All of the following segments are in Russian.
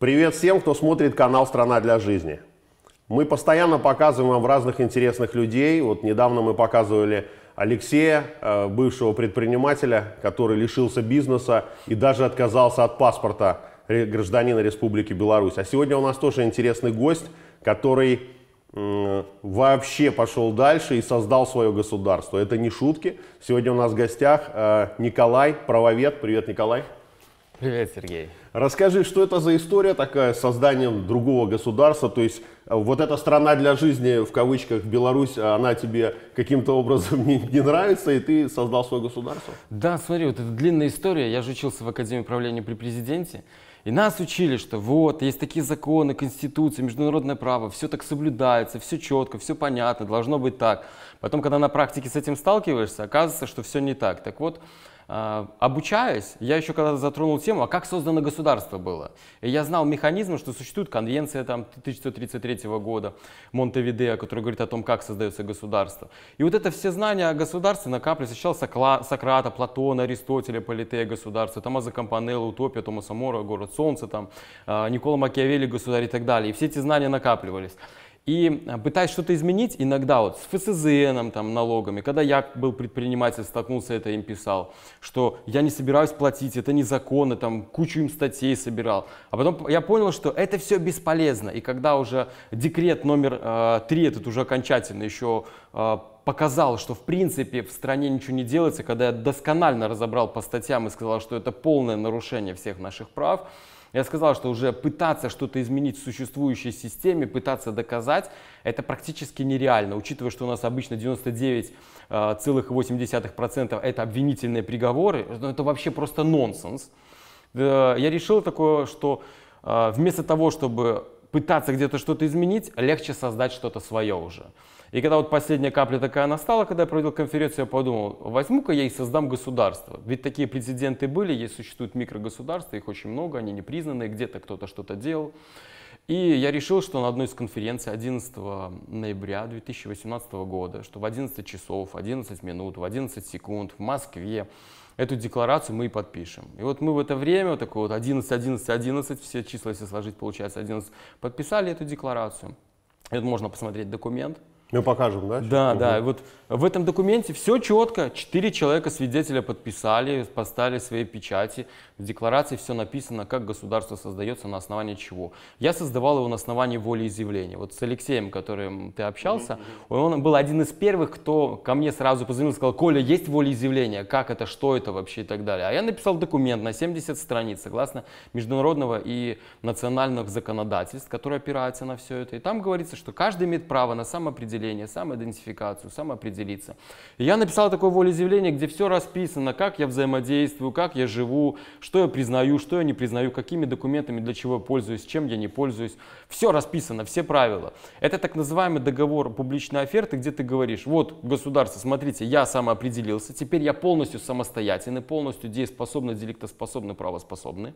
Привет всем, кто смотрит канал «Страна для жизни». Мы постоянно показываем вам разных интересных людей. Вот недавно мы показывали Алексея, э, бывшего предпринимателя, который лишился бизнеса и даже отказался от паспорта гражданина Республики Беларусь. А сегодня у нас тоже интересный гость, который вообще пошел дальше и создал свое государство. Это не шутки. Сегодня у нас в гостях э, Николай Правовед. Привет, Николай. Привет, Сергей. Расскажи, что это за история такая с созданием другого государства? То есть э, вот эта страна для жизни, в кавычках, Беларусь, э, она тебе каким-то образом не, не нравится, и ты создал свое государство? Да, смотри, вот это длинная история. Я же учился в Академии управления при президенте. И нас учили, что вот, есть такие законы, конституции, международное право, все так соблюдается, все четко, все понятно, должно быть так. Потом, когда на практике с этим сталкиваешься, оказывается, что все не так. Так вот, а, Обучаясь, я еще когда затронул тему, а как создано государство было. И я знал механизмы, что существует конвенция там, 1933 года Монтевидео, которая говорит о том, как создается государство. И вот это все знания о государстве накапливались сначала Сокла, Сократа, Платона, Аристотеля, Политея, государство, Томазо Кампанелло, Утопия, Томаса Мора, Город Солнца, там, а, Никола Макиавелли, Государь и так далее. И все эти знания накапливались. И а, пытаясь что-то изменить, иногда вот с ФСЗН, там, налогами, когда я был предприниматель, столкнулся это им писал, что я не собираюсь платить, это незаконно, там, кучу им статей собирал. А потом я понял, что это все бесполезно. И когда уже декрет номер э, этот уже окончательно, еще э, а, показал, что в принципе в стране ничего не делается, когда я досконально разобрал по статьям и сказал, что это полное нарушение всех наших прав, я сказал, что уже пытаться что-то изменить в существующей системе, пытаться доказать, это практически нереально, учитывая, что у нас обычно 99,8% э, это обвинительные приговоры, Но это вообще просто нонсенс. Я решил такое, что э, вместо того, чтобы пытаться где-то что-то изменить, легче создать что-то свое уже. И когда вот последняя капля такая настала, когда я проводил конференцию, я подумал, возьму-ка я и создам государство. Ведь такие прецеденты были, есть существуют микрогосударства, их очень много, они не признаны, где-то кто-то что-то делал. И я решил, что на одной из конференций 11 ноября 2018 года, что в 11 часов, 11 минут, в 11 секунд в Москве эту декларацию мы и подпишем. И вот мы в это время, вот такое вот 11, 11, 11, все числа, если сложить, получается 11, подписали эту декларацию. Это можно посмотреть документ, мы покажем, да? Да, угу. да. Вот в этом документе все четко. Четыре человека свидетеля подписали, поставили свои печати. В декларации все написано, как государство создается, на основании чего. Я создавал его на основании волеизъявления. Вот с Алексеем, которым ты общался, угу. он был один из первых, кто ко мне сразу позвонил и сказал, Коля, есть волеизъявление, как это, что это вообще и так далее. А я написал документ на 70 страниц, согласно международного и национальных законодательств, которые опираются на все это. И там говорится, что каждый имеет право на самоопределение волеизъявление, самоидентификацию, самоопределиться. И я написал такое волеизъявление, где все расписано, как я взаимодействую, как я живу, что я признаю, что я не признаю, какими документами, для чего я пользуюсь, чем я не пользуюсь. Все расписано, все правила. Это так называемый договор публичной оферты, где ты говоришь, вот государство, смотрите, я самоопределился, теперь я полностью самостоятельный, полностью дееспособный, деликтоспособный, правоспособный.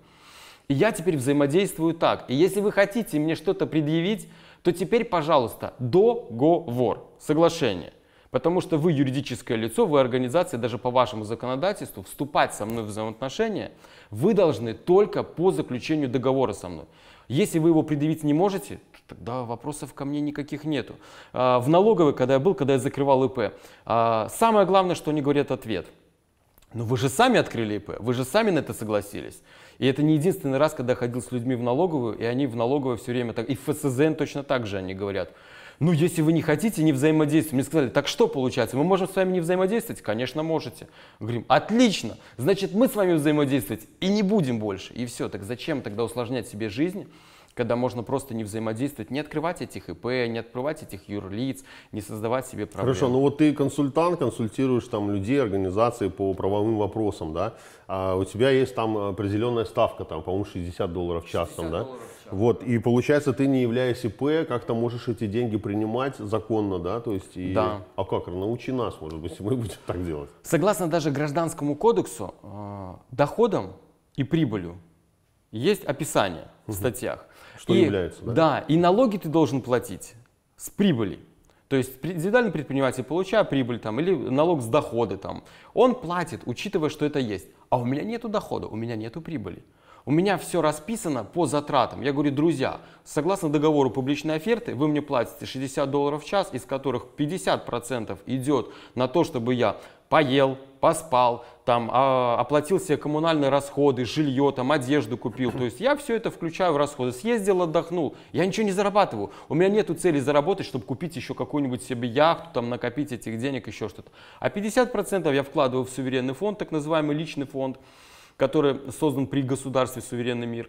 И я теперь взаимодействую так. И если вы хотите мне что-то предъявить, то теперь, пожалуйста, договор, соглашение. Потому что вы юридическое лицо, вы организация, даже по вашему законодательству, вступать со мной в взаимоотношения вы должны только по заключению договора со мной. Если вы его предъявить не можете, тогда вопросов ко мне никаких нету. А, в налоговой, когда я был, когда я закрывал ИП, а, самое главное, что они говорят ответ. Но «Ну вы же сами открыли ИП, вы же сами на это согласились. И это не единственный раз, когда ходил с людьми в налоговую, и они в налоговую все время так, и в ФСЗН точно так же они говорят. Ну, если вы не хотите не взаимодействовать, мне сказали, так что получается, мы можем с вами не взаимодействовать? Конечно, можете. Говорим, отлично, значит, мы с вами взаимодействовать и не будем больше. И все, так зачем тогда усложнять себе жизнь? когда можно просто не взаимодействовать, не открывать этих ИП, не открывать этих юрлиц, не создавать себе проблем. Хорошо, ну вот ты консультант, консультируешь там людей, организации по правовым вопросам, да, а у тебя есть там определенная ставка, там, по-моему, 60 долларов в час, там, да? Долларов. Вот, и получается, ты не являясь ИП, как-то можешь эти деньги принимать законно, да? То есть, и... да. А как, научи нас, может быть, мы будем так делать. Согласно даже Гражданскому кодексу, э, доходом и прибылью есть описание в статьях. Что и, является, да? Да, и налоги ты должен платить с прибыли. То есть индивидуальный предприниматель, получая прибыль там, или налог с дохода, там, он платит, учитывая, что это есть. А у меня нету дохода, у меня нету прибыли. У меня все расписано по затратам. Я говорю, друзья, согласно договору публичной оферты, вы мне платите 60 долларов в час, из которых 50% идет на то, чтобы я поел, поспал, там, а, оплатил себе коммунальные расходы, жилье, там, одежду купил. То есть я все это включаю в расходы. Съездил, отдохнул. Я ничего не зарабатываю. У меня нету цели заработать, чтобы купить еще какую-нибудь себе яхту, там, накопить этих денег, еще что-то. А 50% я вкладываю в суверенный фонд, так называемый личный фонд который создан при государстве «Суверенный мир».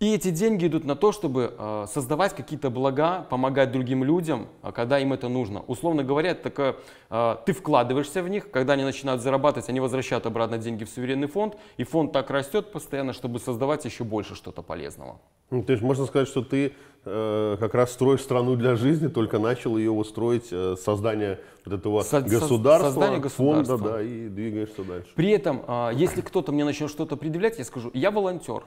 И эти деньги идут на то, чтобы э, создавать какие-то блага, помогать другим людям, а когда им это нужно. Условно говоря, это такое, э, ты вкладываешься в них, когда они начинают зарабатывать, они возвращают обратно деньги в суверенный фонд, и фонд так растет постоянно, чтобы создавать еще больше что-то полезного. Ну, то есть можно сказать, что ты Э, как раз строишь страну для жизни, только начал ее устроить э, создание вот этого Со- государства, создание государства, фонда, да, и двигаешься дальше. При этом, а, если кто-то мне начнет что-то предъявлять, я скажу, я волонтер.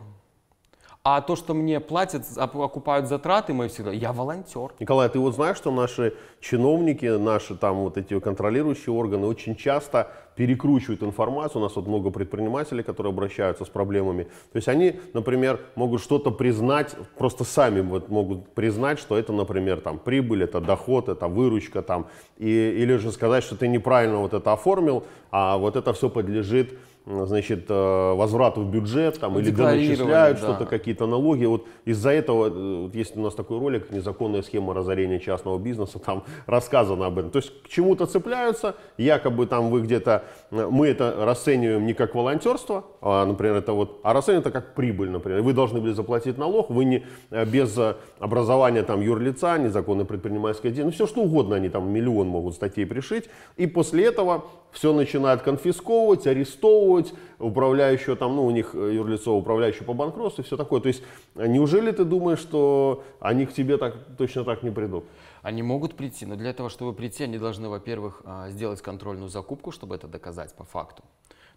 А то, что мне платят, окупают затраты мои всегда, я волонтер. Николай, ты вот знаешь, что наши чиновники, наши там вот эти контролирующие органы очень часто перекручивают информацию. У нас вот много предпринимателей, которые обращаются с проблемами. То есть они, например, могут что-то признать, просто сами вот могут признать, что это, например, там прибыль, это доход, это выручка там. И, или же сказать, что ты неправильно вот это оформил, а вот это все подлежит значит, э, возврат в бюджет там, или доначисляют да. что-то, какие-то налоги. Вот из-за этого э, вот есть у нас такой ролик «Незаконная схема разорения частного бизнеса», там рассказано об этом. То есть к чему-то цепляются, якобы там вы где-то, э, мы это расцениваем не как волонтерство, а, например, это вот, а расцениваем это как прибыль, например. Вы должны были заплатить налог, вы не без образования там юрлица, незаконной предпринимательской деятельности, ну все что угодно они там миллион могут статей пришить. И после этого все начинают конфисковывать, арестовывать, арестовывать, управляющего там, ну, у них э, юрлицо управляющего по банкротству и все такое. То есть а неужели ты думаешь, что они к тебе так, точно так не придут? Они могут прийти, но для того, чтобы прийти, они должны, во-первых, а, сделать контрольную закупку, чтобы это доказать по факту.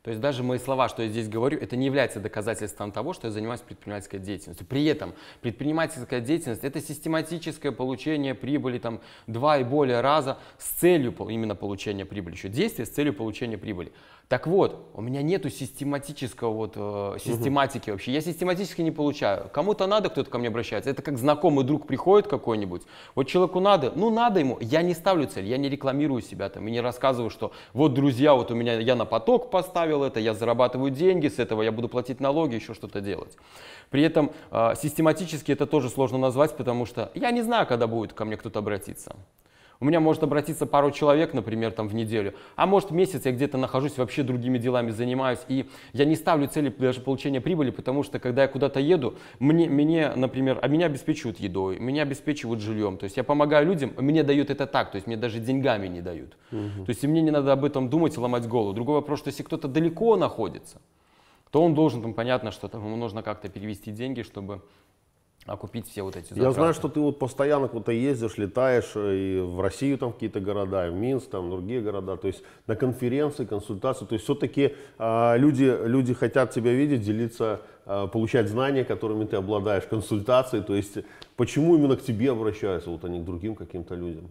То есть даже мои слова, что я здесь говорю, это не является доказательством того, что я занимаюсь предпринимательской деятельностью. При этом предпринимательская деятельность – это систематическое получение прибыли там, два и более раза с целью именно получения прибыли. Еще действие с целью получения прибыли. Так вот, у меня нету систематического вот э, систематики угу. вообще. Я систематически не получаю. Кому-то надо, кто-то ко мне обращается. Это как знакомый друг приходит какой-нибудь. Вот человеку надо, ну надо ему. Я не ставлю цель, я не рекламирую себя там и не рассказываю, что вот друзья, вот у меня я на поток поставил это, я зарабатываю деньги с этого, я буду платить налоги, еще что-то делать. При этом э, систематически это тоже сложно назвать, потому что я не знаю, когда будет ко мне кто-то обратиться. У меня может обратиться пару человек, например, там в неделю, а может месяц я где-то нахожусь, вообще другими делами занимаюсь, и я не ставлю цели даже получения прибыли, потому что когда я куда-то еду, мне, мне, например, а меня обеспечивают едой, меня обеспечивают жильем, то есть я помогаю людям, мне дают это так, то есть мне даже деньгами не дают. Угу. То есть и мне не надо об этом думать и ломать голову. Другой вопрос, что если кто-то далеко находится, то он должен, там понятно, что там ему нужно как-то перевести деньги, чтобы окупить а все вот эти затраты. Я знаю, что ты вот постоянно куда-то ездишь, летаешь э, и в Россию там какие-то города, и в Минск, там другие города, то есть на конференции, консультации, то есть все-таки э, а, люди, люди хотят тебя видеть, делиться, э, получать знания, которыми ты обладаешь, консультации, то есть почему именно к тебе обращаются, вот они к другим каким-то людям?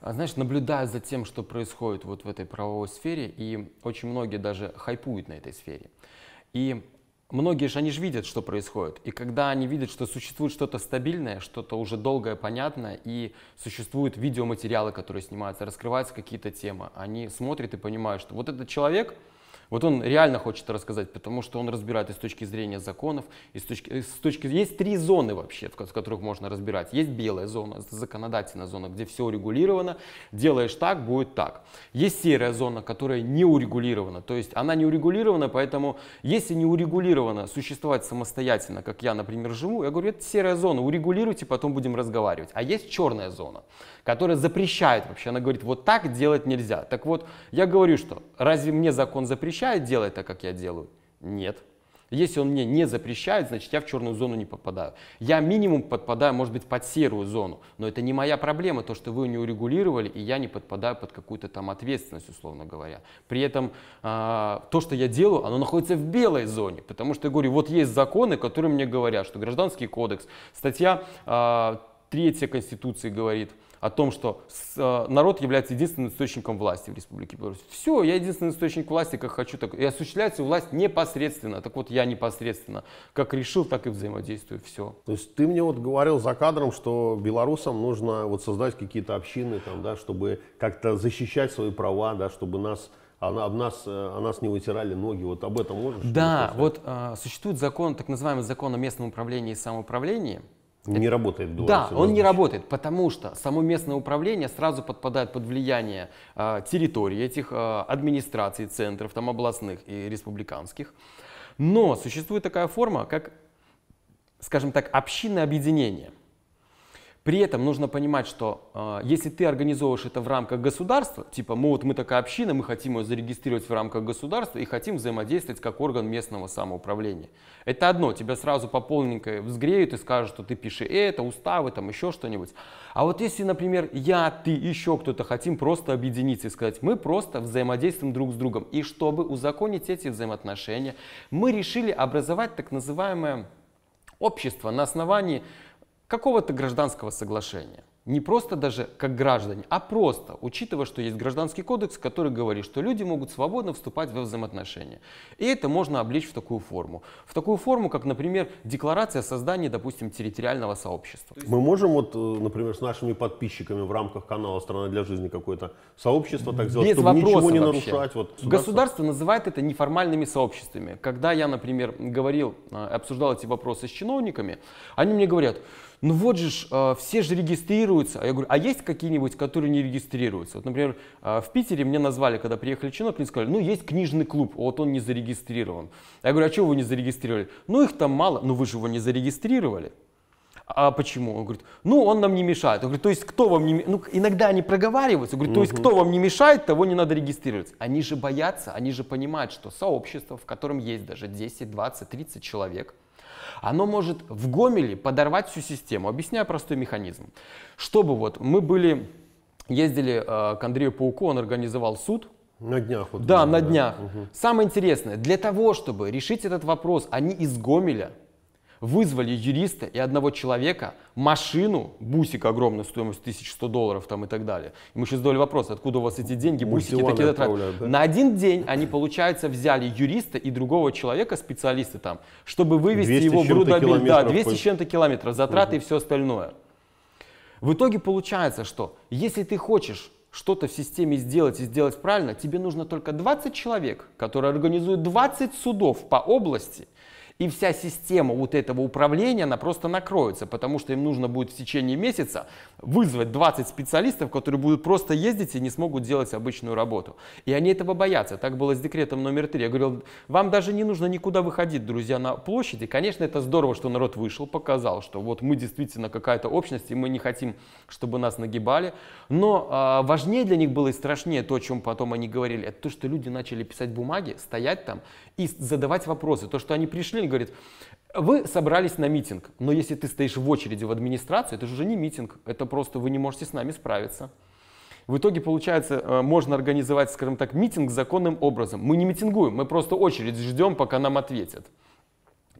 А, знаешь, наблюдая за тем, что происходит вот в этой правовой сфере, и очень многие даже хайпуют на этой сфере, и многие же, они же видят, что происходит. И когда они видят, что существует что-то стабильное, что-то уже долгое, понятное, и существуют видеоматериалы, которые снимаются, раскрываются какие-то темы, они смотрят и понимают, что вот этот человек, вот он реально хочет рассказать, потому что он разбирает и с точки зрения законов, и с точки, и с точки есть три зоны вообще, в которых можно разбирать. Есть белая зона, законодательная зона, где все урегулировано, делаешь так, будет так. Есть серая зона, которая не урегулирована, то есть она не урегулирована, поэтому если не урегулировано существовать самостоятельно, как я, например, живу, я говорю, это серая зона, урегулируйте, потом будем разговаривать. А есть черная зона которая запрещает вообще. Она говорит, вот так делать нельзя. Так вот, я говорю, что разве мне закон запрещает делать так, как я делаю? Нет. Если он мне не запрещает, значит я в черную зону не попадаю. Я минимум подпадаю, может быть, под серую зону, но это не моя проблема, то, что вы не урегулировали, и я не подпадаю под какую-то там ответственность, условно говоря. При этом а, то, что я делаю, оно находится в белой зоне, потому что я говорю, вот есть законы, которые мне говорят, что Гражданский кодекс, статья э, а, 3 Конституции говорит – о том, что э, народ является единственным источником власти в Республике Беларусь. Все, я единственный источник власти, как хочу, так и осуществляется власть непосредственно. Так вот, я непосредственно. Как решил, так и взаимодействую. Все. То есть ты мне вот говорил за кадром, что белорусам нужно вот создать какие-то общины, там, да, чтобы как-то защищать свои права, да, чтобы нас она об нас, э, о нас не вытирали ноги. Вот об этом можешь? Да, вот э, существует закон, так называемый закон о местном управлении и самоуправлении. Не работает доллар. Да, он не работает, потому что само местное управление сразу подпадает под влияние э, территории этих э, администраций, центров, там областных и республиканских. Но существует такая форма, как, скажем так, общинное объединение – при этом нужно понимать, что э, если ты организовываешь это в рамках государства, типа мы вот мы такая община, мы хотим ее зарегистрировать в рамках государства и хотим взаимодействовать как орган местного самоуправления. Это одно, тебя сразу по полненькой взгреют и скажут, что ты пиши это, уставы, там еще что-нибудь. А вот если, например, я, ты, еще кто-то хотим просто объединиться и сказать, мы просто взаимодействуем друг с другом. И чтобы узаконить эти взаимоотношения, мы решили образовать так называемое общество на основании какого-то гражданского соглашения. Не просто даже как граждане, а просто, учитывая, что есть гражданский кодекс, который говорит, что люди могут свободно вступать во взаимоотношения. И это можно облечь в такую форму. В такую форму, как, например, декларация о создании, допустим, территориального сообщества. Мы можем, вот, э, например, с нашими подписчиками в рамках канала «Страна для жизни» какое-то сообщество так сделать, Без чтобы ничего не вообще. нарушать? Вот, государство... государство называет это неформальными сообществами. Когда я, например, говорил, э, обсуждал эти вопросы с чиновниками, они мне говорят, ну вот же ж, а, все же регистрируются. А я говорю, а есть какие-нибудь, которые не регистрируются? Вот, например, а, в Питере мне назвали, когда приехали чиновники, мне сказали, ну есть книжный клуб, вот он не зарегистрирован. Я говорю, а чего вы не зарегистрировали? Ну их там мало, ну вы же его не зарегистрировали. А почему? Он говорит, ну он нам не мешает. Он говорит, то есть кто вам не Ну иногда они проговариваются. Он говорит, то есть кто вам не мешает, того не надо регистрировать. Они же боятся, они же понимают, что сообщество, в котором есть даже 10, 20, 30 человек – оно может в Гомеле подорвать всю систему. Объясняю простой механизм. Чтобы вот мы были, ездили э, к Андрею Пауку, он организовал суд, на днях. Вот, да, на днях. Угу. Самое интересное, для того, чтобы решить этот вопрос, они из Гомеля вызвали юриста и одного человека, машину, бусик огромный стоимость 1100 долларов там и так далее. И мы сейчас задали вопрос, откуда у вас эти деньги, бусики Мусионы такие Да? На один день они, получается, взяли юриста и другого человека, специалиста там, чтобы вывести его в рудобиль. Да, 200 с чем-то километров, затраты угу. и все остальное. В итоге получается, что если ты хочешь что-то в системе сделать и сделать правильно, тебе нужно только 20 человек, которые организуют 20 судов по области – и вся система вот этого управления, она просто накроется, потому что им нужно будет в течение месяца вызвать 20 специалистов, которые будут просто ездить и не смогут делать обычную работу. И они этого боятся. Так было с декретом номер три. Я говорил, вам даже не нужно никуда выходить, друзья, на площади. Конечно, это здорово, что народ вышел, показал, что вот мы действительно какая-то общность, и мы не хотим, чтобы нас нагибали. Но а, важнее для них было и страшнее то, о чем потом они говорили, это то, что люди начали писать бумаги, стоять там и задавать вопросы. То, что они пришли, говорит, вы собрались на митинг, но если ты стоишь в очереди в администрацию это же уже не митинг, это просто вы не можете с нами справиться. В итоге, получается, э, можно организовать, скажем так, митинг законным образом. Мы не митингуем, мы просто очередь ждем, пока нам ответят.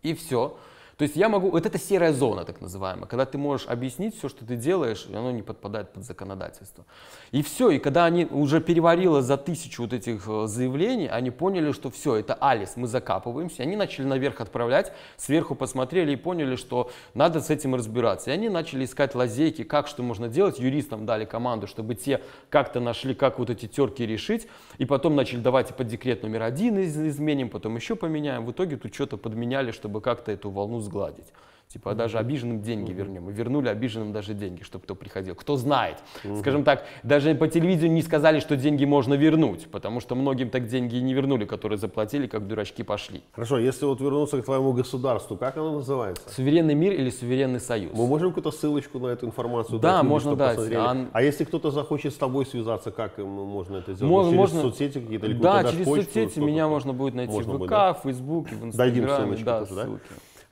И все. То есть я могу, вот это серая зона так называемая, когда ты можешь объяснить все, что ты делаешь, и оно не подпадает под законодательство. И все, и когда они уже переварило за тысячу вот этих э, заявлений, они поняли, что все, это Алис, мы закапываемся, они начали наверх отправлять, сверху посмотрели и поняли, что надо с этим разбираться. И они начали искать лазейки, как что можно делать, юристам дали команду, чтобы те как-то нашли, как вот эти терки решить, и потом начали, давайте под декрет номер один изменим, потом еще поменяем. В итоге тут что-то подменяли, чтобы как-то эту волну сгладить. Типа mm-hmm. даже обиженным деньги mm-hmm. вернем. Мы вернули обиженным даже деньги, чтобы кто приходил. Кто знает. Mm-hmm. Скажем так, даже по телевидению не сказали, что деньги можно вернуть, потому что многим так деньги и не вернули, которые заплатили, как дурачки пошли. Хорошо, если вот вернуться к твоему государству, как оно называется? Суверенный мир или суверенный союз? Мы можем какую-то ссылочку на эту информацию да, дать? Да, можно дать. Посмотрели. А, а... если кто-то захочет с тобой связаться, как можно это сделать? Можно, через можно... соцсети какие-то? Или да, через почту, соцсети меня можно будет найти можно в ВК, будет, да? в Фейсбуке, в Инстаграме. Дадим ссылочку да, тоже, да? Ссылки.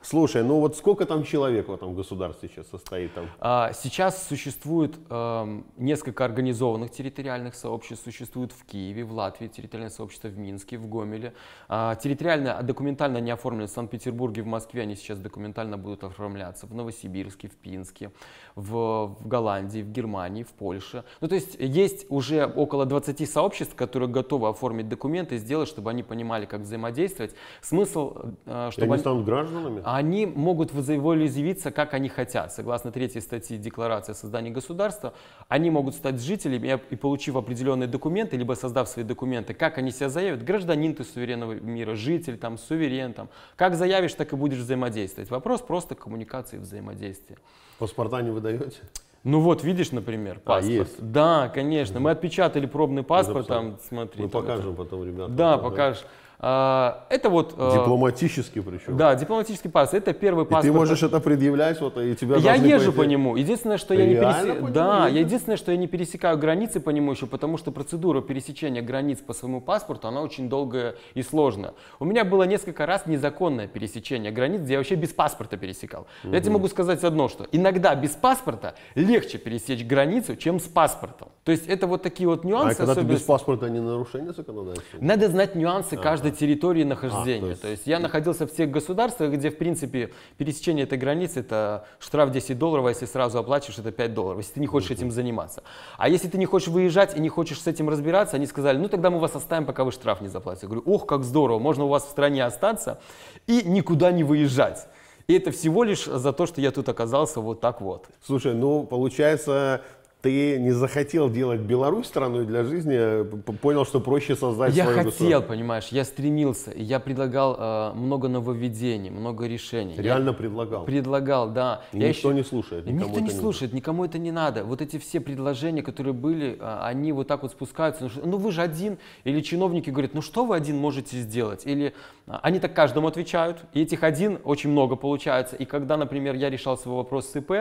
Слушай, ну вот сколько там человек в этом государстве сейчас состоит там? А, сейчас существует э, несколько организованных территориальных сообществ. Существует в Киеве, в Латвии территориальное сообщество, в Минске, в Гомеле. А, территориально, а, документально не оформлены в Санкт-Петербурге, в Москве они сейчас документально будут оформляться, в Новосибирске, в Пинске, в, в Голландии, в Германии, в Польше. Ну, то есть есть уже около 20 сообществ, которые готовы оформить документы и сделать, чтобы они понимали, как взаимодействовать. Смысл, э, чтобы... И они станут гражданами? Они могут волеизъявиться, как они хотят. Согласно третьей статье Декларации о создании государства, они могут стать жителями э, и, получив определенные документы, либо создав свои документы, как они себя заявят, гражданин ты суверенного мира, житель, там, суверен, там. Как заявишь, так и будешь взаимодействовать. Вопрос просто коммуникации и взаимодействия. Паспорта не выдают? выдаете? Ну вот, видишь, например, а, паспорт. А, есть. Да, конечно. Мы отпечатали пробный паспорт, там, смотри. Мы покажем это. потом, ребята. Да, покажешь. А, это вот... Э, дипломатический причем. Да, дипломатический паспорт. Это первый паспорт. И ты можешь это предъявлять, вот, и тебя Я езжу пойти... по нему. Единственное, что я не пересекаю... Да, я единственное, что я не пересекаю границы по нему еще, потому что процедура пересечения границ по своему паспорту, она очень долгая и сложная. У меня было несколько раз незаконное пересечение границ, где я вообще без паспорта пересекал. Угу. Я тебе могу сказать одно, что иногда без паспорта легче пересечь границу, чем с паспортом. То есть это вот такие вот а нюансы. А когда ты без паспорта, не нарушение законодательства? Надо знать нюансы каждой территории нахождения. А, то, есть... то есть я находился в тех государствах, где, в принципе, пересечение этой границы это штраф 10 долларов, а если сразу оплачиваешь, это 5 долларов, если ты не хочешь этим заниматься. А если ты не хочешь выезжать и не хочешь с этим разбираться, они сказали, ну тогда мы вас оставим, пока вы штраф не заплатите. Я говорю, ох, как здорово, можно у вас в стране остаться и никуда не выезжать. И это всего лишь за то, что я тут оказался вот так вот. Слушай, ну получается, ты не захотел делать Беларусь страной для жизни, э, понял, что проще создать я государство. Я хотел, понимаешь, я стремился, я предлагал э, много нововведений, много решений. Реально я предлагал? Предлагал, да. И я никто еще... не слушает? Никому никто не слушает, никому это не надо. Вот эти все предложения, которые были, э, они вот так вот спускаются. Ну, ну вы же один, или чиновники говорят, ну что вы один можете сделать? Или а, они так каждому отвечают, и этих один очень много получается. И когда, например, я решал свой вопрос с ИП,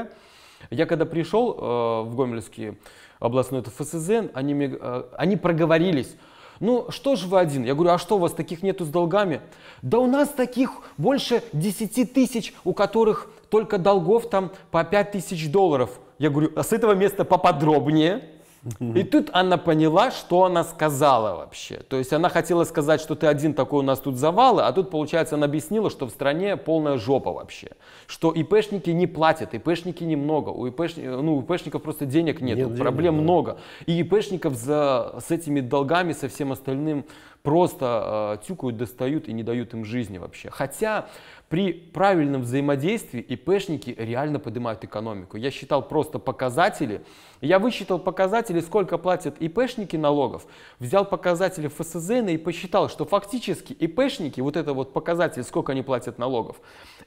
я когда пришел э, в Гомельский областной ТФСЗ, они, мне, э, они проговорились. Ну что же вы один? Я говорю, а что у вас таких нету с долгами? Да у нас таких больше 10 тысяч, у которых только долгов там по 5 тысяч долларов. Я говорю, а с этого места поподробнее. И тут она поняла, что она сказала вообще. То есть она хотела сказать, что ты один такой у нас тут завалы, а тут, получается, она объяснила, что в стране полная жопа вообще. Что ИПшники не платят, ИПшники немного, у, ИПш... ну, ИПшников просто денег нет, нет проблем денег, много. И ИПшников за... с этими долгами, со всем остальным просто э, тюкают, достают и не дают им жизни вообще. Хотя при правильном взаимодействии ИПшники реально поднимают экономику. Я считал просто показатели. Я высчитал показатели, сколько платят ИПшники налогов, взял показатели ФСЗН ну и посчитал, что фактически ИПшники, вот это вот показатель, сколько они платят налогов,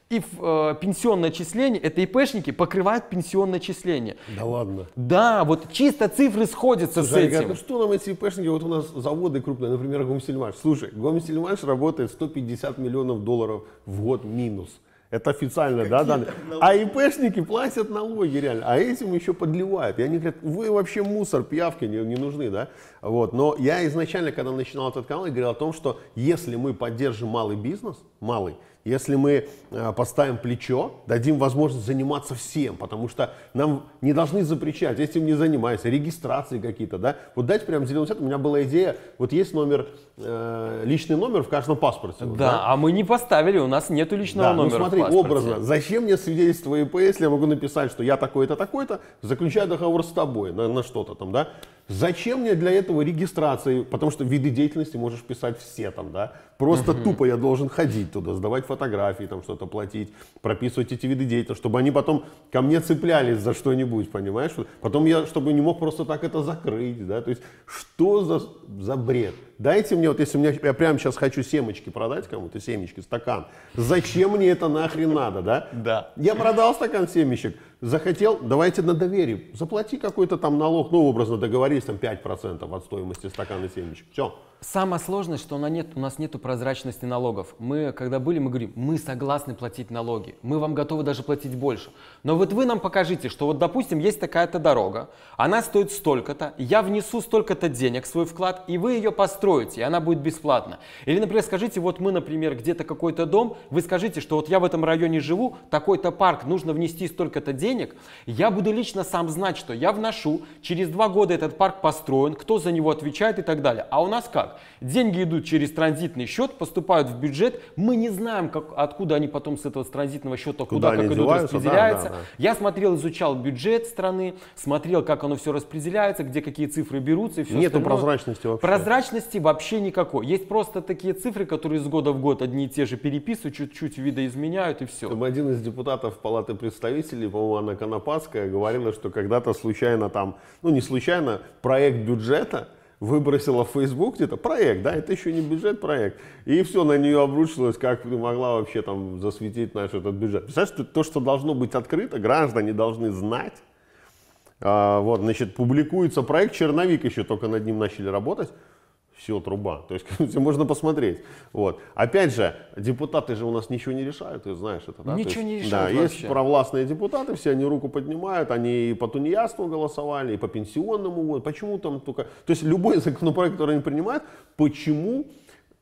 и э, пенсионное отчисление, это ИПшники покрывают пенсионное отчисление. Да ладно? Да, вот чисто цифры сходятся Слушай, с а этим. Говорят, ну что нам эти ИПшники, вот у нас заводы крупные, например, Гомсельмаш. Слушай, Гомсельмаш работает 150 миллионов долларов в год минус. Это официально, Какие да, данные. А ИПшники платят налоги реально, а этим еще подливают. И они говорят, вы вообще мусор, пиявки не, не нужны, да. Вот. Но я изначально, когда начинал этот канал, говорил о том, что если мы поддержим малый бизнес, малый, если мы э, поставим плечо, дадим возможность заниматься всем, потому что нам не должны запрещать, если этим не занимаюсь, регистрации какие-то, да, вот дать прям зеленый свет, у меня была идея, вот есть номер Э, личный номер в каждом паспорте. Да, да, а мы не поставили, у нас нету личного да, ну номера. Ну смотри, в паспорте. образно, зачем мне свидетельство ИП, если я могу написать, что я такой-то, такой-то, заключаю договор с тобой на, на что-то там, да? Зачем мне для этого регистрации? Потому что виды деятельности можешь писать все там, да? Просто угу. тупо я должен ходить туда, сдавать фотографии, там что-то платить, прописывать эти виды деятельности, чтобы они потом ко мне цеплялись за что-нибудь, понимаешь? Потом я, чтобы не мог просто так это закрыть, да? То есть что за, за бред? дайте мне, вот если у меня, я прямо сейчас хочу семечки продать кому-то, семечки, стакан, зачем мне это нахрен надо, да? Да. Я продал стакан семечек, захотел, давайте на доверие, заплати какой-то там налог, ну, образно договорились, там 5% от стоимости стакана семечек, все. Самая сложность, что у нас, нет, у нас нету прозрачности налогов. Мы, когда были, мы говорим, мы согласны платить налоги, мы вам готовы даже платить больше. Но вот вы нам покажите, что вот, допустим, есть такая-то дорога, она стоит столько-то, я внесу столько-то денег в свой вклад, и вы ее построите, и она будет бесплатна. Или, например, скажите, вот мы, например, где-то какой-то дом, вы скажите, что вот я в этом районе живу, такой-то парк, нужно внести столько-то денег, денег, я буду лично сам знать, что я вношу, через два года этот парк построен, кто за него отвечает и так далее. А у нас как? Деньги идут через транзитный счет, поступают в бюджет, мы не знаем, как, откуда они потом с этого транзитного счета, куда, куда как идут, распределяются. Да, да, да. Я смотрел, изучал бюджет страны, смотрел, как оно все распределяется, где какие цифры берутся и все Нету остальное. прозрачности вообще. Прозрачности вообще никакой. Есть просто такие цифры, которые из года в год одни и те же переписывают, чуть-чуть видоизменяют и все. Там один из депутатов Палаты представителей, по-моему, по-моему, Анна Конопадская говорила, что когда-то случайно там, ну не случайно, проект бюджета выбросила в Facebook где-то проект, да, это еще не бюджет, проект. И все, на нее обрушилось, как могла вообще там засветить наш этот бюджет. Представляешь, то, что должно быть открыто, граждане должны знать. А, вот, значит, публикуется проект, черновик еще только над ним начали работать все, труба. То есть все можно посмотреть. Вот. Опять же, депутаты же у нас ничего не решают, ты знаешь это. Да? Ничего есть, не решают Да, вообще. есть провластные депутаты, все они руку поднимают, они и по тунеядству голосовали, и по пенсионному. Вот. Почему там только... То есть любой законопроект, который они принимают, почему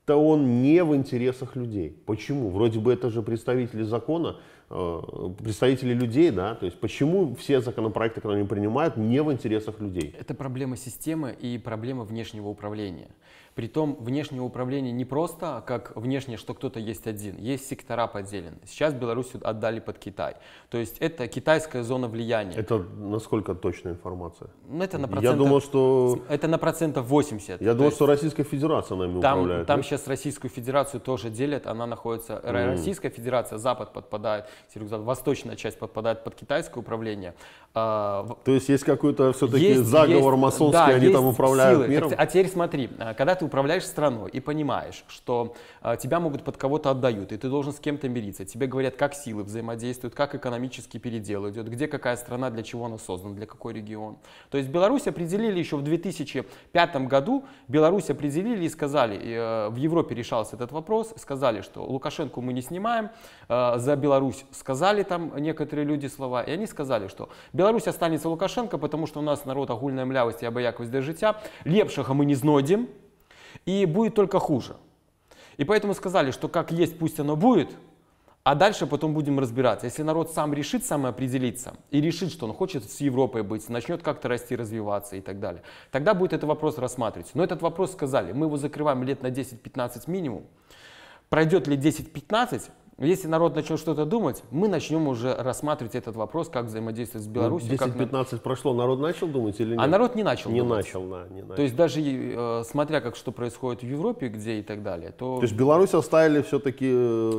то он не в интересах людей. Почему? Вроде бы это же представители закона, э, представители людей, да, то есть почему все законопроекты, которые они принимают, не в интересах людей? Это проблема системы и проблема внешнего управления. Притом внешнее управление не просто а как внешнее, что кто-то есть один, есть сектора поделены. Сейчас Белоруссию отдали под Китай. То есть это китайская зона влияния. Это насколько точная информация? Ну, это на процентов, Я думал, что... Это на процентов 80. Я думал, есть... что Российская Федерация нами там, управляет. Там нет? сейчас Российскую Федерацию тоже делят, она находится... Mm. Российская Федерация, Запад подпадает, восточная часть подпадает под китайское управление. А, То есть есть какой-то все-таки заговор есть, масонский, да, они там управляют силы. миром? а теперь смотри, а, когда ты ты управляешь страной и понимаешь, что э, тебя могут под кого-то отдают, и ты должен с кем-то мириться, тебе говорят, как силы взаимодействуют, как экономический передел идет, где какая страна, для чего она создана, для какой регион. То есть Беларусь определили еще в 2005 году, Беларусь определили и сказали, э, в Европе решался этот вопрос, сказали, что Лукашенко мы не снимаем, э, за Беларусь сказали там некоторые люди слова, и они сказали, что Беларусь останется Лукашенко, потому что у нас народ агульная млявость и абаякость для життя, лепшага мы не знодим и будет только хуже. И поэтому сказали, что как есть, пусть оно будет, а дальше потом будем разбираться. Если народ сам решит самоопределиться и решит, что он хочет с Европой быть, начнет как-то расти, развиваться и так далее, тогда будет этот вопрос рассматриваться. Но этот вопрос сказали, мы его закрываем лет на 10-15 минимум. Пройдет ли 10-15, если народ начнет что-то думать, мы начнем уже рассматривать этот вопрос, как взаимодействовать с ну, Беларусью. 10-15 как... прошло, народ начал думать или а нет? А народ не начал Не думать. начал, да, не начал. То есть даже э, смотря как что происходит в Европе, где и так далее. То, то есть Беларусь оставили все-таки э,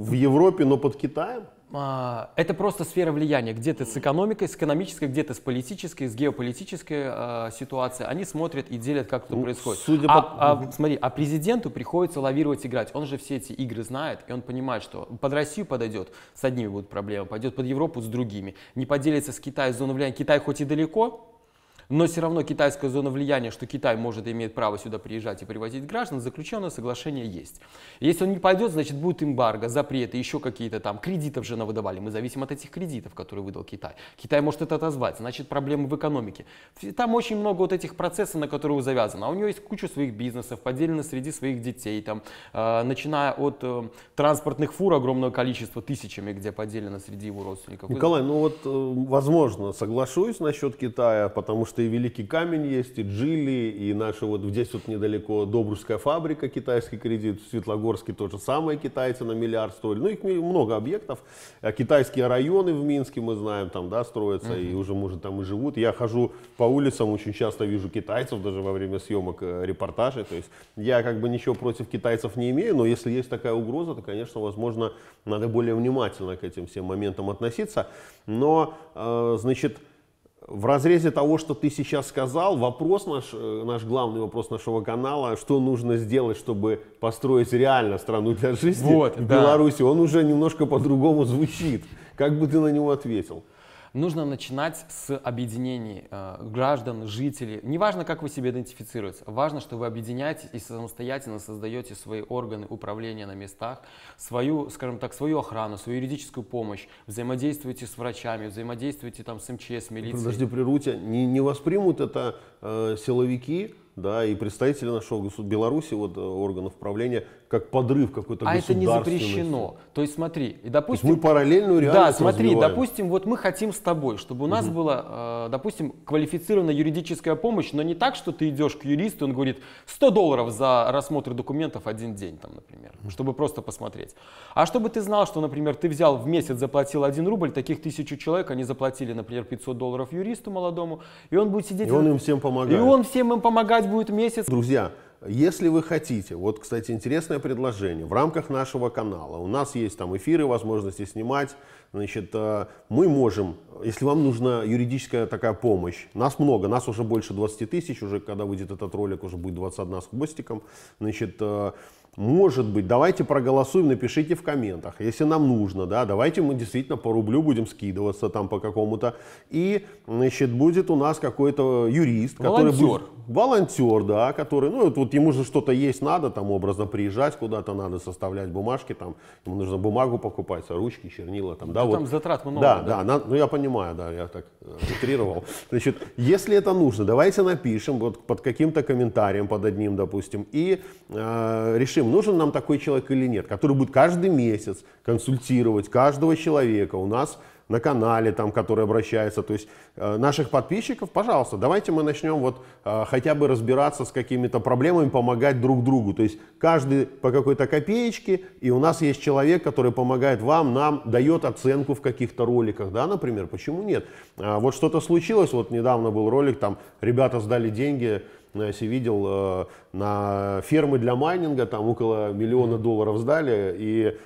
в Европе, но под Китаем? А, это просто сфера влияния. Где ты с экономикой, с экономической, где ты с политической, с геополитической э, ситуацией. Они смотрят и делят, как это ну, происходит. Судя а, по... а, смотри, а президенту приходится лавировать, играть. Он же все эти игры знает, и он понимает, что под Россию подойдет, с одними будут проблемы, пойдет под Европу с другими. Не поделится с Китаем, зоной влияния. Китай хоть и далеко, но все равно китайская зона влияния, что Китай может и имеет право сюда приезжать и привозить граждан, заключенное соглашение есть. Если он не пойдет, значит будет эмбарго, запреты, еще какие-то там, кредитов же выдавали, мы зависим от этих кредитов, которые выдал Китай. Китай может это отозвать, значит проблемы в экономике. Там очень много вот этих процессов, на которые завязано, а у него есть куча своих бизнесов, поделено среди своих детей, там, э, начиная от э, транспортных фур огромного количества, тысячами, где поделено среди его родственников. Николай, ну вот, э, возможно, соглашусь насчет Китая, потому что просто и Великий Камень есть, и Джили, и наша вот здесь вот недалеко Добрусская фабрика, китайский кредит, Светлогорский тот же самый китайцы на миллиард стоили. Ну, их много объектов. Э, китайские районы в Минске, мы знаем, там, да, строятся, угу. и уже, может, там и живут. Я хожу по улицам, очень часто вижу китайцев, даже во время съемок э, репортажей. То есть я как бы ничего против китайцев не имею, но если есть такая угроза, то, конечно, возможно, надо более внимательно к этим всем моментам относиться. Но, э, значит, в разрезе того, что ты сейчас сказал, вопрос наш, э, наш главный вопрос нашего канала, что нужно сделать, чтобы построить реально страну для жизни вот, в да. Беларуси, он уже немножко по-другому звучит. Как бы ты на него ответил? нужно начинать с объединений э, граждан, жителей. Неважно, как вы себя идентифицируете, важно, что вы объединяетесь и самостоятельно создаете свои органы управления на местах, свою, скажем так, свою охрану, свою юридическую помощь, взаимодействуете с врачами, взаимодействуете там с МЧС, милицией. Подожди, прервуйте, не, не воспримут это э, силовики, да, и представители нашего государства Беларуси, вот э, органов правления, как подрыв какой-то А это не запрещено. То есть смотри, и допустим... То есть мы параллельную реальность Да, смотри, развиваем. допустим, вот мы хотим с тобой, чтобы у нас угу. была, э, допустим, квалифицированная юридическая помощь, но не так, что ты идешь к юристу, он говорит 100 долларов за рассмотр документов один день, там, например, угу. чтобы просто посмотреть. А чтобы ты знал, что, например, ты взял в месяц, заплатил 1 рубль, таких тысячу человек, они заплатили, например, 500 долларов юристу молодому, и он будет сидеть... И он им всем помогает. И он всем им помогать будет месяц. Друзья, если вы хотите, вот, кстати, интересное предложение. В рамках нашего канала у нас есть там эфиры, возможности снимать. Значит, э, мы можем, если вам нужна юридическая такая помощь, нас много, нас уже больше 20 тысяч, уже когда выйдет этот ролик, уже будет 21 с хвостиком. Значит, э, может быть, давайте проголосуем, напишите в комментах, если нам нужно, да, давайте мы действительно по рублю будем скидываться там по какому-то. И, значит, будет у нас какой-то юрист, который волонтер. будет... Волонтер, да, который, ну, вот, вот ему же что-то есть надо, там, образно приезжать куда-то надо, составлять бумажки, там, ему нужно бумагу покупать, ручки, чернила, там, да, да вот. Там затрат много. Да, да, да на, ну, я понимаю, да, я так э, утрировал. Значит, если это нужно, давайте напишем вот под каким-то комментарием, под одним, допустим, и э, решим, решим, нужен нам такой человек или нет, который будет каждый месяц консультировать каждого человека у нас на канале, там, который обращается. То есть э, наших подписчиков, пожалуйста, давайте мы начнем вот э, хотя бы разбираться с какими-то проблемами, помогать друг другу. То есть каждый по какой-то копеечке, и у нас есть человек, который помогает вам, нам, дает оценку в каких-то роликах, да, например, почему нет? Э, вот что-то случилось, вот недавно был ролик, там ребята сдали деньги, я видел э, на фермы для майнинга, там около миллиона долларов сдали, и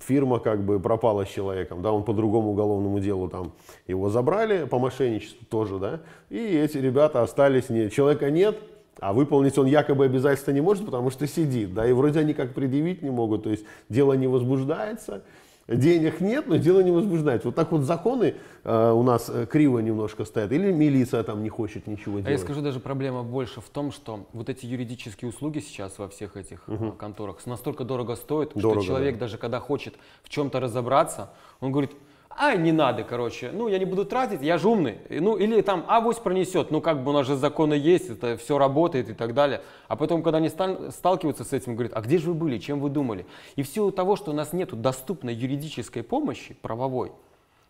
фирма как бы пропала с человеком, да, он по другому уголовному делу там его забрали, по мошенничеству тоже, да, и эти ребята остались, не, человека нет, а выполнить он якобы обязательства не может, потому что сидит, да, и вроде они как предъявить не могут, то есть дело не возбуждается, денег нет, но дело не возбуждается. Вот так вот законы э, у нас э, криво немножко стоят, или милиция там не хочет ничего делать. А я скажу, даже проблема больше в том, что вот эти юридические услуги сейчас во всех этих угу. конторах настолько дорого стоят, дорого, что человек да. даже когда хочет в чем-то разобраться, он говорит, а не надо, короче, ну я не буду тратить, я же умный, ну или там а, авось пронесет, ну как бы у нас же законы есть, это все работает и так далее. А потом, когда они сталкиваются с этим, говорят, а где же вы были, чем вы думали? И в силу того, что у нас нет доступной юридической помощи правовой,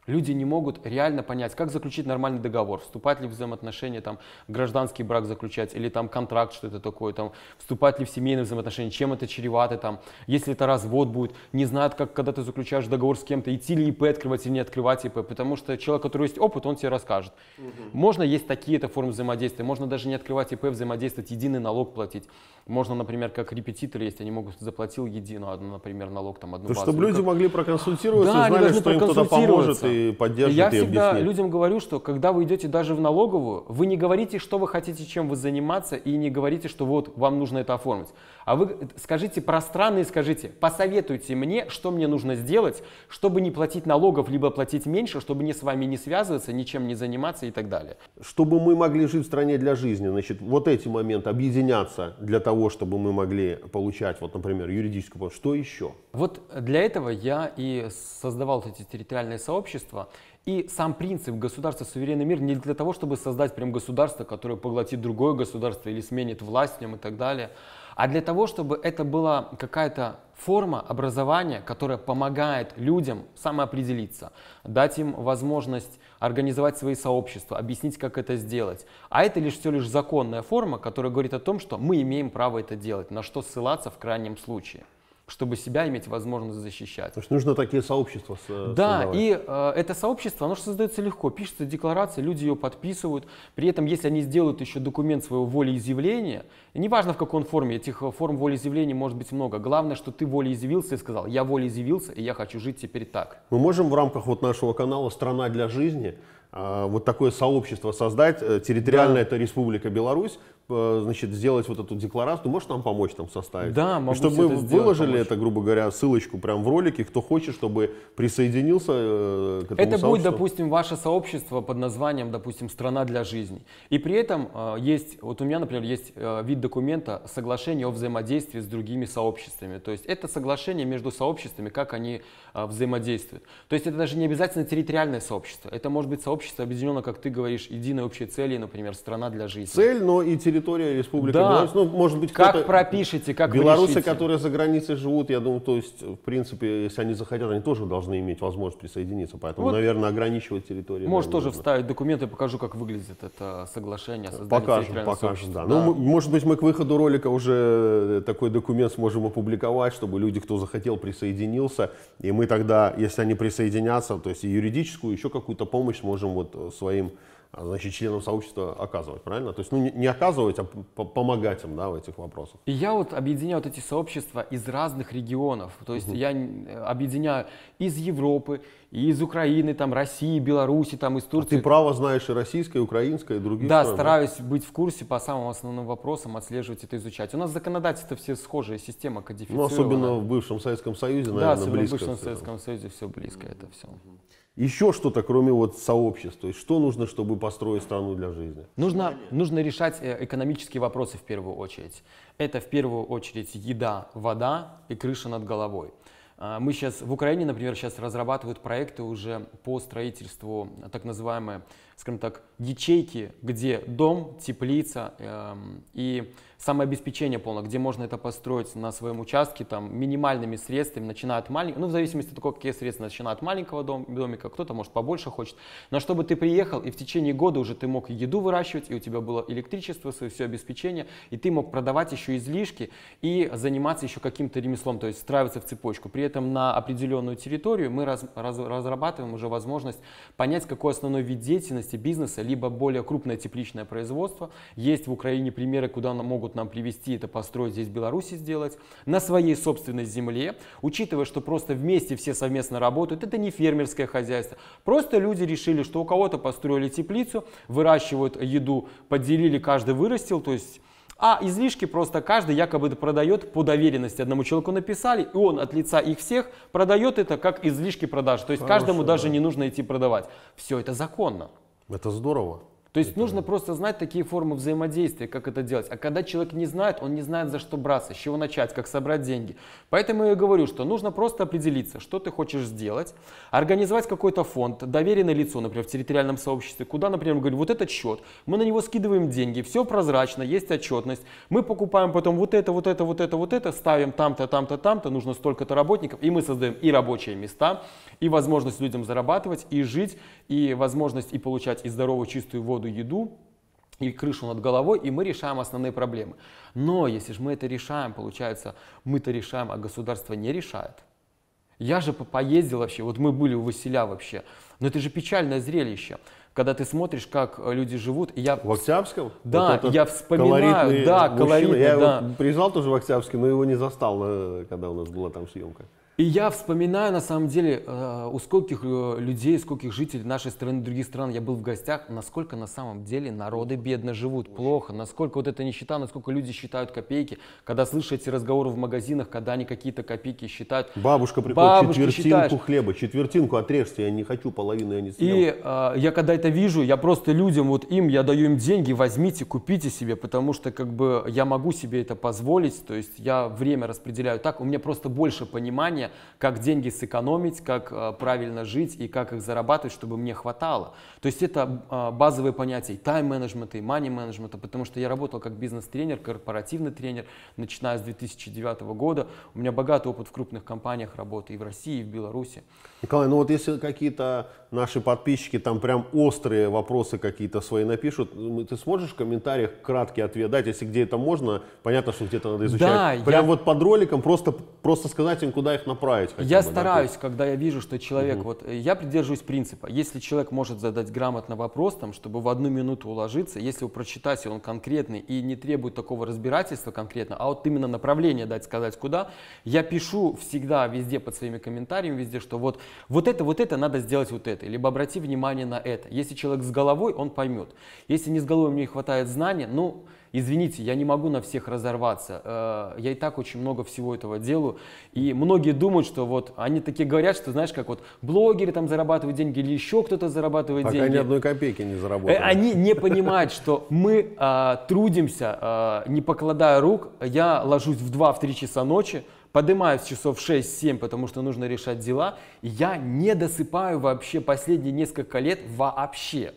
Люди не могут реально понять, как заключить нормальный договор, вступать ли в взаимоотношения, там, гражданский брак заключать, или там контракт, что это такое, там, вступать ли в семейные взаимоотношения, чем это чревато, там, если это развод будет, не знают, как, когда ты заключаешь договор с кем-то, идти ли ИП открывать или не открывать ИП, потому что человек, который есть опыт, он тебе расскажет. Угу. Можно есть такие-то формы взаимодействия, можно даже не открывать ИП, взаимодействовать, единый налог платить. Можно, например, как репетиторы есть, они могут заплатил единую, например, налог, там, одну То, базу. Чтобы ну, люди как... могли проконсультироваться, да, узнали, что им кто-то поможет. И и И я всегда объяснит. людям говорю, что когда вы идете даже в налоговую, вы не говорите, что вы хотите, чем вы заниматься, и не говорите, что вот вам нужно это оформить. А вы скажите пространно и скажите, посоветуйте мне, что мне нужно сделать, чтобы не платить налогов, либо платить меньше, чтобы не с вами не связываться, ничем не заниматься и так далее. Чтобы мы могли жить в стране для жизни, значит, вот эти моменты объединяться для того, чтобы мы могли получать, вот, например, юридическую помощь. Что еще? Вот для этого я и создавал эти территориальные сообщества, общества. И сам принцип государства суверенный мир не для того, чтобы создать прям государство, которое поглотит другое государство или сменит власть в нем и так далее, а для того, чтобы это была какая-то форма образования, которая помогает людям самоопределиться, дать им возможность организовать свои сообщества, объяснить, как это сделать. А это лишь все лишь законная форма, которая говорит о том, что мы имеем право это делать, на что ссылаться в крайнем случае чтобы себя иметь возможность защищать. То есть нужно такие сообщества создавать. Да, и э, это сообщество, оно создается легко. Пишется декларация, люди ее подписывают. При этом, если они сделают еще документ своего волеизъявления, неважно в какой форме, этих э, форм волеизъявления может быть много. Главное, что ты волеизъявился и сказал, я волеизъявился, и я хочу жить теперь так. Мы можем в рамках вот нашего канала «Страна для жизни» э, вот такое сообщество создать. Э, Территориально да. это Республика Беларусь, Э, значит, сделать вот эту декларацию. можешь нам помочь там составить? Да, могу чтобы мы это выложили помочь. это, грубо говоря, ссылочку прям в ролике, кто хочет, чтобы присоединился э, к этому Это будет, допустим, ваше сообщество под названием, допустим, «Страна для жизни». И при этом э, есть, вот у меня, например, есть вид документа «Соглашение о взаимодействии с другими сообществами». То есть это соглашение между сообществами, как они взаимодействуют. То есть это даже не обязательно территориальное сообщество. Это может быть сообщество объединено, как ты говоришь, единой общей цели, например, «Страна для жизни». Цель, но и территориальное территория Республики да. Беларусь. Ну, может быть, как пропишете, как Белорусы, которые за границей живут, я думаю, то есть, в принципе, если они захотят, они тоже должны иметь возможность присоединиться. Поэтому, вот. наверное, ограничивать территорию. Может, наверное, тоже нужно. вставить документы, покажу, как выглядит это соглашение о Покажем, покажем, да. да. Ну, мы, может быть, мы к выходу ролика уже э, такой документ сможем опубликовать, чтобы люди, кто захотел, присоединился. И мы тогда, если они присоединятся, то есть и юридическую, еще какую-то помощь сможем вот э, своим а значит, членам сообщества оказывать, правильно? То есть, ну, не, оказывать, а помогать им, да, в этих вопросах. И я вот объединяю вот эти сообщества из разных регионов, то есть угу. я объединяю из Европы, из Украины, там, России, Беларуси, там, из Турции. А ты право знаешь и российское, и украинское, и другие Да, страны. стараюсь быть в курсе по самым основным вопросам, отслеживать это, изучать. У нас законодательство все схожие, система ну, кодифицирована. Ну, особенно в бывшем Советском Союзе, наверное, Да, особенно близко в бывшем Советском Союзе все близко, это все еще что-то, кроме вот сообщества, То есть что нужно, чтобы построить страну для жизни? Нужно, нужно решать э, экономические вопросы в первую очередь. Это в первую очередь еда, вода и крыша над головой. А, мы сейчас в Украине, например, сейчас разрабатывают проекты уже по строительству э, так называемые, скажем так, ячейки, где дом, теплица эм, и самообеспечение полное, где можно это построить на своем участке там минимальными средствами, начиная от маленького, ну в зависимости от того, какие средства, начиная от маленького дом, домика, кто-то может побольше хочет, но чтобы ты приехал и в течение года уже ты мог еду выращивать, и у тебя было электричество, свое все обеспечение, и ты мог продавать еще излишки и заниматься еще каким-то ремеслом, то есть встраиваться в цепочку. При этом на определенную территорию мы раз, раз, разрабатываем уже возможность понять, какой основной вид деятельности бизнеса, либо более крупное тепличное производство. Есть в Украине примеры, куда могут нам привести это построить здесь, в Беларуси сделать, на своей собственной земле, учитывая, что просто вместе все совместно работают, это не фермерское хозяйство. Просто люди решили, что у кого-то построили теплицу, выращивают еду, поделили, каждый вырастил, то есть а излишки просто каждый якобы продает по доверенности. Одному человеку написали, и он от лица их всех продает это как излишки продаж. То есть Хорошо, каждому да. даже не нужно идти продавать. Все это законно. Это здорово. То есть это... нужно просто знать такие формы взаимодействия, как это делать. А когда человек не знает, он не знает, за что браться, с чего начать, как собрать деньги. Поэтому я говорю, что нужно просто определиться, что ты хочешь сделать, организовать какой-то фонд, доверенное лицо, например, в территориальном сообществе, куда, например, говорю, вот этот счет, мы на него скидываем деньги, все прозрачно, есть отчетность, мы покупаем потом вот это, вот это, вот это, вот это, ставим там-то, там-то, там-то, нужно столько-то работников, и мы создаем и рабочие места, и возможность людям зарабатывать, и жить, и возможность и получать и здоровую чистую воду, воду, еду и крышу над головой, и мы решаем основные проблемы. Но если же мы это решаем, получается, мы-то решаем, а государство не решает. Я же поездил вообще, вот мы были у Василя вообще, но это же печальное зрелище когда ты смотришь, как э, люди живут, и я... В Октябрьском? Да, вот я вспоминаю, да, мужчина. колоритный, Я да. его приезжал тоже в Октябрьске, но его не застал, э, когда у нас была там съемка. И я вспоминаю, на самом деле, э, у скольких э, людей, скольких жителей нашей страны, других стран я был в гостях, насколько на самом деле народы бедно живут, плохо, насколько вот эта нищета, насколько люди считают копейки, когда слышу эти разговоры в магазинах, когда они какие-то копейки считают. Бабушка приходит, Бабушка четвертинку считаешь. хлеба, четвертинку отрежьте, я не хочу, половину я не съем. И э, я когда это вижу, я просто людям, вот им, я даю им деньги, возьмите, купите себе, потому что как бы я могу себе это позволить, то есть я время распределяю так, у меня просто больше понимания, знания, как деньги сэкономить, как э, правильно жить и как их зарабатывать, чтобы мне хватало. То есть это а, базовые понятия и тайм-менеджмента, и мани-менеджмента, потому что я работал как бизнес-тренер, корпоративный тренер, начиная с 2009 года. У меня богатый опыт в крупных компаниях работы и в России, и в Беларуси. Николай, ну вот если какие-то наши подписчики там прям острые вопросы какие-то свои напишут. Ну, ты сможешь в комментариях краткий ответ дать, если где это можно? Понятно, что где-то надо изучать. Да, прям я... вот под роликом просто, просто сказать им, куда их направить. Я бы, стараюсь, да? когда я вижу, что человек, угу. вот э, я придерживаюсь принципа, если человек может задать грамотно вопрос, там, чтобы в одну минуту уложиться, если его прочитать, он конкретный и не требует такого разбирательства конкретно, а вот именно направление дать, сказать куда, я пишу всегда везде под своими комментариями, везде, что вот, вот это, вот это надо сделать вот это работы. Либо обрати внимание на это. Если человек с головой, он поймет. Если не с головой, мне не хватает знаний, ну, извините, я не могу на всех разорваться. Э, я и так очень много всего этого делаю. И многие думают, что вот они такие говорят, что знаешь, как вот блогеры там зарабатывают деньги или еще кто-то зарабатывает Пока деньги. Пока ни одной копейки не заработали. Э, они не понимают, что мы э, трудимся, не покладая рук. Я ложусь в 2-3 часа ночи, поднимаюсь часов 6-7, потому что нужно решать дела, и я не досыпаю вообще последние несколько лет вообще.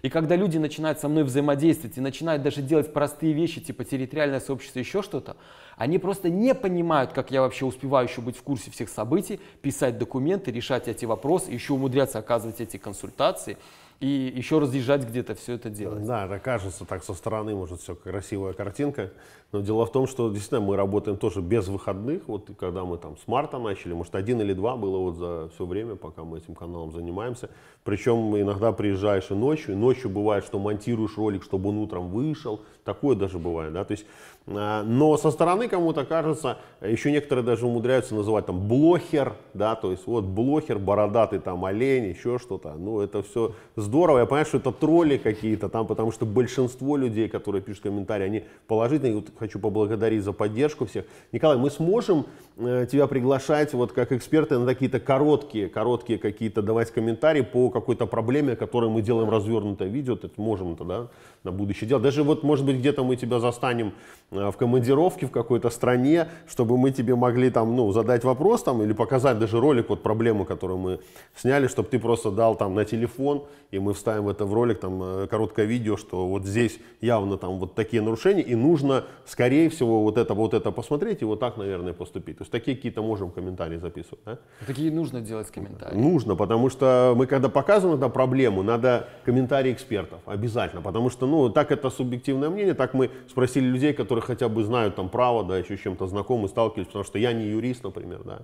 И когда люди начинают со мной взаимодействовать и начинают даже делать простые вещи, типа территориальное сообщество, еще что-то, они просто не понимают, как я вообще успеваю еще быть в курсе всех событий, писать документы, решать эти вопросы, еще умудряться оказывать эти консультации и еще разъезжать где-то все это делать. Да, это кажется так со стороны, может, все красивая картинка, но дело в том, что действительно мы работаем тоже без выходных. Вот когда мы там с марта начали, может один или два было вот за все время, пока мы этим каналом занимаемся. Причем иногда приезжаешь и ночью, и ночью бывает, что монтируешь ролик, чтобы он утром вышел. Такое даже бывает, да. То есть, а, но со стороны кому-то кажется, еще некоторые даже умудряются называть там блохер, да, то есть вот блохер, бородатый там олень, еще что-то. Ну это все здорово. Я понимаю, что это тролли какие-то там, потому что большинство людей, которые пишут комментарии, они положительные хочу поблагодарить за поддержку всех. Николай, мы сможем э, тебя приглашать вот как эксперты на какие-то короткие, короткие какие-то давать комментарии по какой-то проблеме, которую мы делаем развернутое видео, это можем тогда на будущее дело. Даже вот, может быть, где-то мы тебя застанем э, в командировке в какой-то стране, чтобы мы тебе могли там, ну, задать вопрос там или показать даже ролик, вот проблему, которую мы сняли, чтобы ты просто дал там на телефон, и мы вставим это в ролик, там, э, короткое видео, что вот здесь явно там вот такие нарушения, и нужно, скорее всего, вот это, вот это посмотреть и вот так, наверное, поступить. То есть такие какие-то можем комментарии записывать, да? Такие нужно делать комментарии. Нужно, потому что мы когда показываем эту проблему, надо комментарии экспертов обязательно, потому что ну, так это субъективное мнение, так мы спросили людей, которые хотя бы знают там право, да, еще чем-то знакомы, сталкивались, потому что я не юрист, например, да.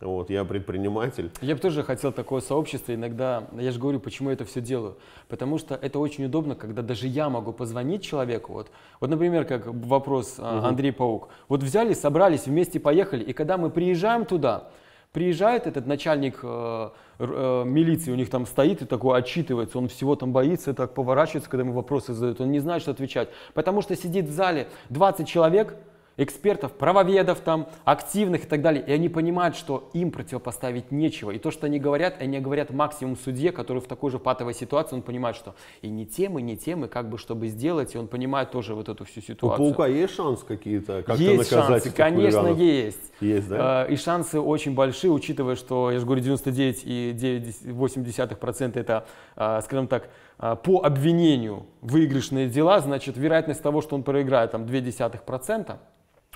Вот, я предприниматель. Я бы тоже хотел такое сообщество. Иногда, я же говорю, почему я это все делаю. Потому что это очень удобно, когда даже я могу позвонить человеку. Вот, вот например, как вопрос угу. Андрей Паук. Вот взяли, собрались, вместе поехали. И когда мы приезжаем туда, Приезжает этот начальник э, э, милиции, у них там стоит и такой отчитывается, он всего там боится, так поворачивается, когда ему вопросы задают, он не знает, что отвечать. Потому что сидит в зале 20 человек, экспертов, правоведов там, активных и так далее, и они понимают, что им противопоставить нечего. И то, что они говорят, они говорят максимум судье, который в такой же патовой ситуации, он понимает, что и не тем, и не тем, и как бы чтобы сделать, и он понимает тоже вот эту всю ситуацию. У паука есть шанс какие-то как Есть наказать шансы, конечно, хулиганов? есть. Есть, да? Э, и шансы очень большие, учитывая, что, я же говорю, 99 и 99,8% это, э, скажем так, э, по обвинению выигрышные дела, значит, вероятность того, что он проиграет там 0,2%,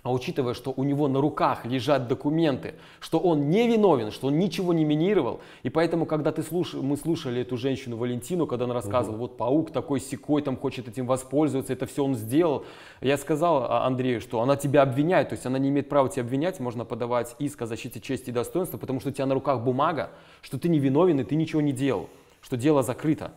а учитывая, что у него на руках лежат документы, что он не виновен, что он ничего не минировал, и поэтому, когда ты слуш... мы слушали эту женщину Валентину, когда она рассказывала, угу. вот паук такой секой там хочет этим воспользоваться, это все он сделал, я сказал а, Андрею, что она тебя обвиняет, то есть она не имеет права тебя обвинять, можно подавать иск о защите чести и достоинства, потому что у тебя на руках бумага, что ты не виновен и ты ничего не делал, что дело закрыто.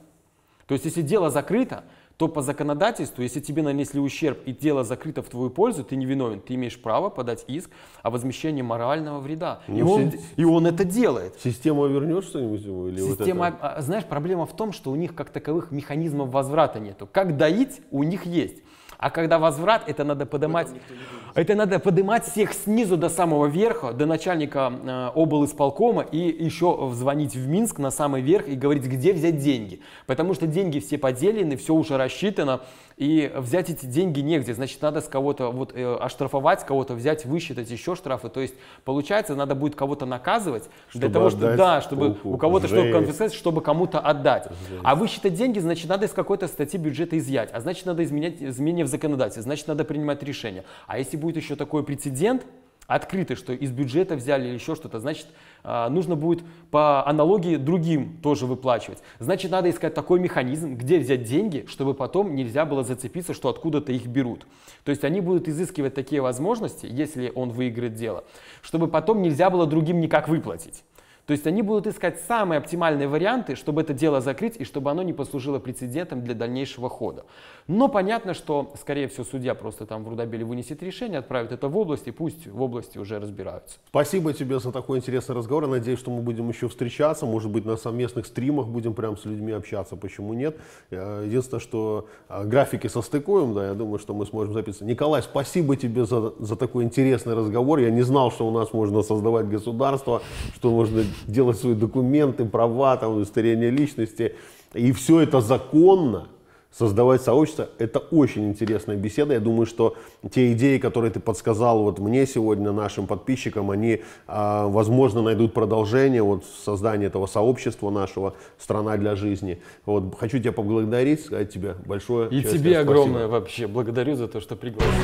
То есть, если дело закрыто, то по законодательству, если тебе нанесли ущерб и дело закрыто в твою пользу, ты не виновен, ты имеешь право подать иск о возмещении морального вреда. Ну, и, он, си- и он это делает. Система вернет что-нибудь ему? Или система, вот это? А, знаешь, проблема в том, что у них как таковых механизмов возврата нету. Как доить у них есть. А когда возврат, это надо поднимать... Это надо поднимать всех снизу до самого верха, до начальника э, обл. исполкома и еще звонить в Минск на самый верх и говорить, где взять деньги. Потому что деньги все поделены, все уже рассчитано, и взять эти деньги негде, значит, надо с кого-то вот э, оштрафовать, кого-то взять, высчитать еще штрафы, то есть получается, надо будет кого-то наказывать чтобы для того, чтобы, да, чтобы уху, у кого-то чтобы конфисковать, чтобы кому-то отдать. Жесть. А высчитать деньги, значит, надо из какой-то статьи бюджета изъять, а значит, надо изменять изменения в законодательстве, значит, надо принимать решение. А если будет еще такой прецедент, открыто, что из бюджета взяли или еще что-то, значит, а, нужно будет по аналогии другим тоже выплачивать. Значит, надо искать такой механизм, где взять деньги, чтобы потом нельзя было зацепиться, что откуда-то их берут. То есть они будут изыскивать такие возможности, если он выиграет дело, чтобы потом нельзя было другим никак выплатить. То есть они будут искать самые оптимальные варианты, чтобы это дело закрыть и чтобы оно не послужило прецедентом для дальнейшего хода. Но понятно, что, скорее всего, судья просто там в Рудобеле вынесет решение, отправит это в область и пусть в области уже разбираются. Спасибо тебе за такой интересный разговор. надеюсь, что мы будем еще встречаться, может быть, на совместных стримах будем прям с людьми общаться, почему нет. Э, единственное, что э, графики состыкуем, да, я думаю, что мы сможем записаться. Николай, спасибо тебе за, за такой интересный разговор. Я не знал, что у нас можно создавать государство, что можно делать свои документы, права, там, удостоверение личности. И все это законно, создавать сообщество, это очень интересная беседа. Я думаю, что те идеи, которые ты подсказал вот мне сегодня, нашим подписчикам, они, а, возможно, найдут продолжение вот в создании этого сообщества нашего «Страна для жизни». Вот, хочу тебя поблагодарить, сказать тебе большое И тебе спасибо. огромное вообще. Благодарю за то, что пригласил.